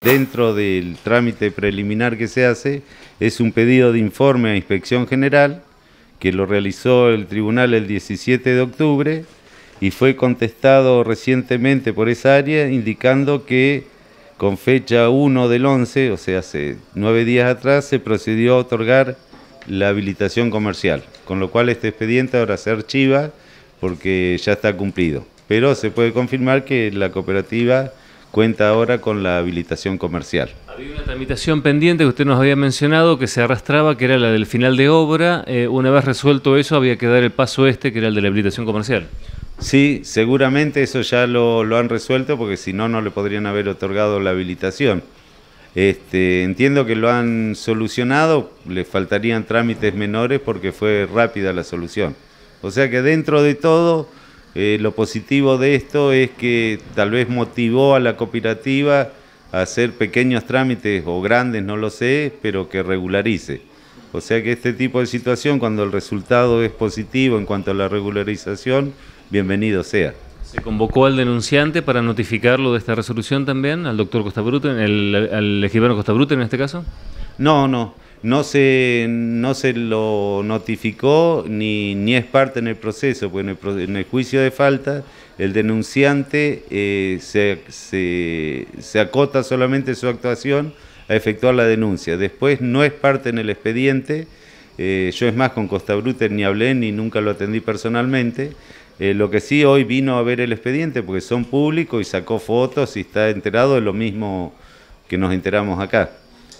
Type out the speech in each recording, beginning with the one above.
Dentro del trámite preliminar que se hace es un pedido de informe a Inspección General que lo realizó el tribunal el 17 de octubre y fue contestado recientemente por esa área indicando que con fecha 1 del 11, o sea, hace nueve días atrás, se procedió a otorgar la habilitación comercial, con lo cual este expediente ahora se archiva porque ya está cumplido pero se puede confirmar que la cooperativa cuenta ahora con la habilitación comercial. Había una tramitación pendiente que usted nos había mencionado que se arrastraba, que era la del final de obra. Eh, una vez resuelto eso, había que dar el paso este, que era el de la habilitación comercial. Sí, seguramente eso ya lo, han resuelto, porque si no, no le podrían haber otorgado la habilitación. Este, entiendo que lo han solucionado, le faltarían trámites menores porque fue rápida la solución. O sea que dentro de todo eh, lo positivo de esto es que tal vez motivó a la cooperativa a hacer pequeños trámites o grandes, no lo sé, pero que regularice. O sea que este tipo de situación, cuando el resultado es positivo en cuanto a la regularización, bienvenido sea. ¿Se convocó al denunciante para notificarlo de esta resolución también, al doctor Costa en al legislador Costa en este caso? No, no no se, lo notificó ni, es parte en el proceso, porque en el, juicio de falta el denunciante eh, se, se, acota solamente su actuación a efectuar la denuncia. Después no es parte en el expediente, eh, yo es más, con Costa Bruter ni hablé ni nunca lo atendí personalmente. Eh, lo que sí hoy vino a ver el expediente, porque son públicos y sacó fotos y está enterado de lo mismo que nos enteramos acá.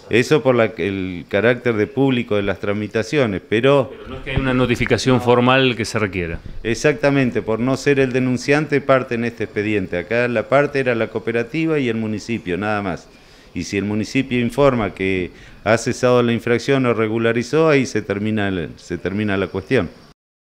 Eso por el carácter de público de las tramitaciones, pero... pero... no es que hay una notificación formal que se requiera. Exactamente, por no ser el denunciante parte en este expediente. Acá la parte era la cooperativa y el municipio, nada más. Y si el municipio informa que ha cesado la infracción o regularizó, ahí se termina, se termina la cuestión.